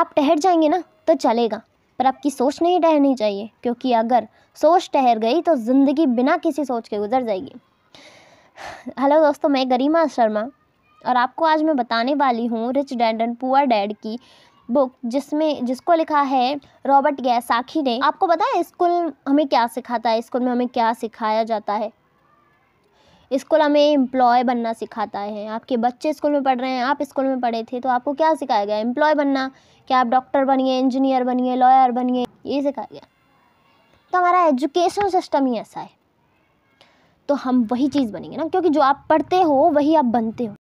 आप ठहर जाएंगे ना तो चलेगा पर आपकी सोच नहीं ठहरनी चाहिए क्योंकि अगर सोच ठहर गई तो ज़िंदगी बिना किसी सोच के गुजर जाएगी हेलो दोस्तों मैं गरिमा शर्मा और आपको आज मैं बताने वाली हूँ Rich Dad and Poor Dad की बुक जिसमें जिसको लिखा है रॉबर्ट गैसाखी ने आपको पता है स्कूल हमें क्या सिखाता है स्कूल में हमें क्या सिखाया जाता है स्कूल हमें एम्प्लॉय बनना सिखाता है आपके बच्चे स्कूल में पढ़ रहे हैं आप स्कूल में पढ़े थे तो आपको क्या सिखाया गया एम्प्लॉय बनना क्या आप डॉक्टर बनिए इंजीनियर बनिए लॉयर बनिए ये सिखाया गया तो हमारा एजुकेशन सिस्टम ही ऐसा है तो हम वही चीज़ बनेंगे ना क्योंकि जो आप पढ़ते हो वही आप बनते हो